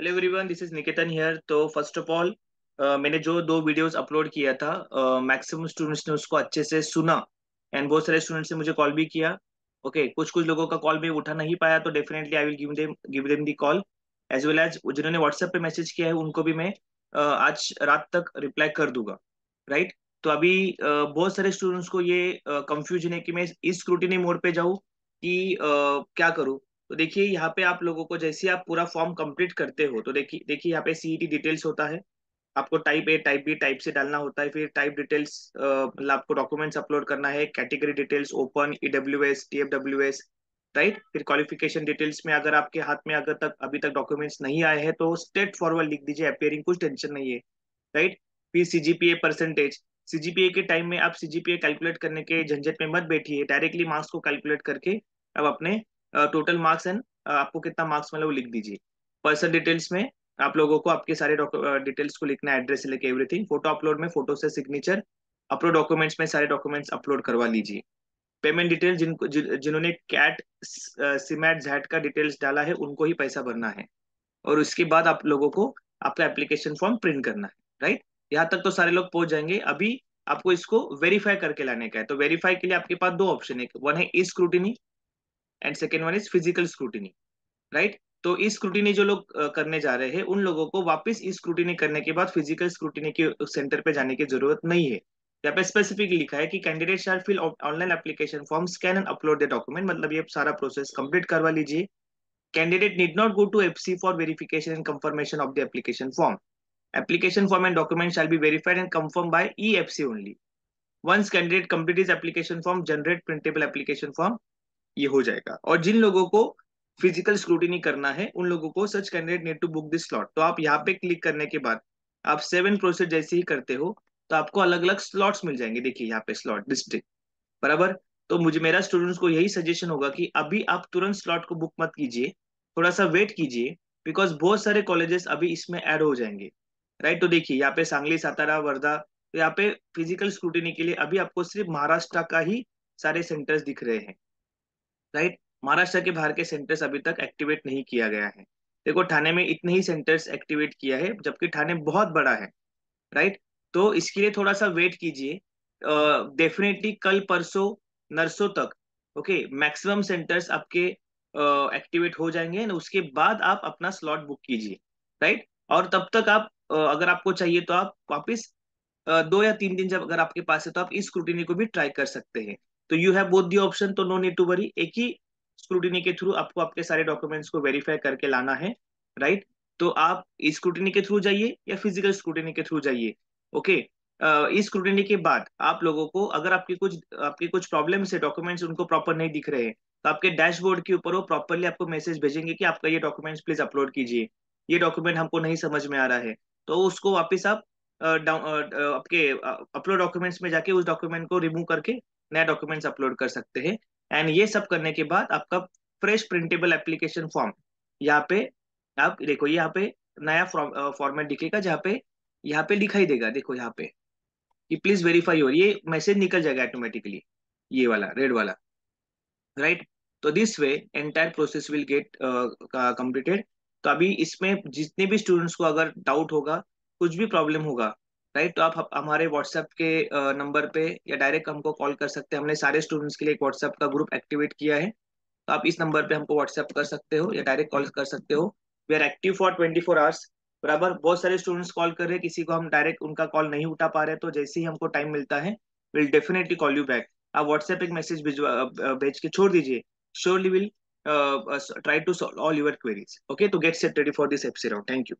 Hello everyone this is Niketan here तो first of all मैंने जो दो वीडियोस अपलोड किया था मैक्सिमम uh, स्टूडेंट्स ने उसको अच्छे से सुना एंड बहुत सारे स्टूडेंट्स ने मुझे कॉल भी किया ओके okay, कुछ कुछ लोगों का कॉल मैं उठा नहीं पाया तो definitely I will give them give them the call as well as जिन्होंने व्हाट्सएप पे मैसेज किया है उनको भी मैं uh, आज रात तक रिप्लाई कर दूंगा राइट right? तो अभी uh, बहुत सारे स्टूडेंट्स को ये कंफ्यूजन है कि मैं इस स्क्रूटिनी मोड पे जाऊँ कि क्या करूँ तो देखिए यहाँ पे आप लोगों को जैसे आप पूरा फॉर्म कंप्लीट करते हो तो देखिए देखिए यहाँ पे सीईटी डिटेल्स e होता है आपको type A type B type से डालना होता है फिर टाइप डिटेल्स मतलब आपको डॉक्यूमेंट्स अपलोड करना है category details open E W S T F W S right फिर क्वालिफिकेशन डिटेल्स में अगर आपके हाथ में अगर तक अभी तक डॉक्यूमेंट्स नहीं आए हैं तो स्ट्रेट फॉरवर्ड लिख दीजिए अपेयरिंग कुछ टेंशन नहीं है राइट फिर सीजीपीए परसेंटेज सीजीपीए के टाइम में आप सीजीपीए कैलकुलेट करने के झंझट में मत बैठिए डायरेक्टली मार्क्स को कैलकुलेट करके अब अपने टोटल मार्क्स एंड आपको कितना मार्क्स मिला वो लिख दीजिए पर्सन डिटेल्स में आप लोगों को आपके सारे डिटेल्स को लिखना है एड्रेस लेके एवरीथिंग फोटो अपलोड में फोटो से सिग्नेचर अपलोड डॉक्यूमेंट्स में सारे डॉक्यूमेंट्स अपलोड करवा लीजिए पेमेंट डिटेल जिनको जिन्होंने कैट सीमैट जैट का डिटेल्स डाला है उनको ही पैसा भरना है और उसके बाद आप लोगों को आपका एप्लीकेशन फॉर्म प्रिंट करना है राइट यहाँ तक तो सारे लोग पहुंच जाएंगे अभी आपको इसको वेरीफाई करके लाने का है तो वेरीफाई के लिए आपके पास दो ऑप्शन है वन है E scrutiny and second one is physical scrutiny right तो इस स्क्रूटिनी जो लोग करने जा रहे हैं उन लोगों को वापस इस स्क्रूटिनी करने के बाद फिजिकल स्क्रूटिनी के सेंटर पे जाने की जरूरत नहीं है यहाँ पे स्पेसिफिक लिखा है कि candidate shall fill online application form scan and upload the document मतलब ये सारा प्रोसेस कंप्लीट करवा लीजिए candidate need not go to FC for verification and confirmation of the application form application form and document shall be verified and confirm by EFC only once candidate complete is application form generate printable application form ये हो जाएगा और जिन लोगों को physical scrutiny करना है उन लोगों को such candidate need to book this slot तो आप यहाँ पे क्लिक करने के बाद आप सेवन प्रोसेस जैसे ही करते हो तो आपको अलग अलग स्लॉट्स मिल जाएंगे देखिए यहाँ पे स्लॉट डिस्ट्रिक्ट बराबर तो मुझे मेरा स्टूडेंट्स को यही सजेशन होगा कि अभी आप तुरंत स्लॉट को बुक मत कीजिए थोड़ा सा वेट कीजिए बिकॉज बहुत सारे कॉलेजेस अभी इसमें ऐड हो जाएंगे राइट तो देखिए यहाँ पे सांगली सातारा वर्धा तो यहाँ पे फिजिकल स्क्रूटिनी के लिए अभी आपको सिर्फ महाराष्ट्र का ही सारे सेंटर्स दिख रहे हैं राइट महाराष्ट्र के बाहर के सेंटर्स अभी तक एक्टिवेट नहीं किया गया है देखो थाने में इतने ही सेंटर्स एक्टिवेट किया है जबकि थाने बहुत बड़ा है राइट तो इसके लिए थोड़ा सा वेट कीजिए डेफिनेटली कल परसों नर्सों तक ओके मैक्सिमम सेंटर्स आपके एक्टिवेट हो जाएंगे उसके बाद आप अपना स्लॉट बुक कीजिए राइट और तब तक आप अगर आपको चाहिए तो आप वापिस दो या तीन दिन जब अगर आपके पास है तो आप इस स्क्रूटिनी को भी ट्राई कर सकते हैं तो you have both the option तो नो नीड टू वरी एक ही स्क्रूटनी के थ्रू आपको आपके सारे डॉक्यूमेंट्स को वेरीफाई करके लाना है राइट तो आप स्क्रूटनी के थ्रू जाइए या फिजिकल स्क्रूटनी के थ्रू जाइए ओके इस स्क्रूटनी के बाद आप लोगों को अगर आपके कुछ आपके कुछ प्रॉब्लम है डॉक्यूमेंट्स उनको प्रॉपर नहीं दिख रहे हैं तो आपके डैशबोर्ड के ऊपर वो प्रॉपरली आपको मैसेज भेजेंगे कि आपका ये डॉक्यूमेंट्स प्लीज अपलोड कीजिए ये डॉक्यूमेंट हमको नहीं समझ में आ रहा है तो उसको वापस आप आपके अपलोड डॉक्यूमेंट्स में जाके उस डॉक्यूमेंट को रिमूव करके नया डॉक्यूमेंट्स अपलोड कर सकते हैं एंड ये सब करने के बाद आपका फ्रेश प्रिंटेबल एप्लीकेशन फॉर्म यहाँ पे आप देखो यहाँ पे नया फॉर्मेट दिखेगा जहाँ पे यहाँ पे दिखाई देगा देखो यहाँ पे कि प्लीज वेरीफाई और ये मैसेज निकल जाएगा ऑटोमेटिकली ये वाला रेड वाला राइट तो this way entire process will get completed तो अभी इसमें जितने भी स्टूडेंट्स को अगर डाउट होगा कुछ भी प्रॉब्लम होगा राइट तो आप हमारे व्हाट्सएप के नंबर पे या डायरेक्ट हमको कॉल कर सकते हैं हमने सारे स्टूडेंट्स के लिए एक व्हाट्सएप का ग्रुप एक्टिवेट किया है तो आप इस नंबर पे हमको व्हाट्सएप कर सकते हो या डायरेक्ट कॉल कर सकते हो we are active for twenty four hours बराबर बहुत सारे स्टूडेंट्स कॉल कर रहे हैं किसी को हम डायरेक्ट उनका कॉल नहीं उठा पा रहे तो जैसे ही हमको टाइम मिलता है will definitely call you back आप व्हाट्सएप एक मैसेज भेज के छोड़ दीजिए surely will try to solve all your queries okay तो get set ready for this apps thank you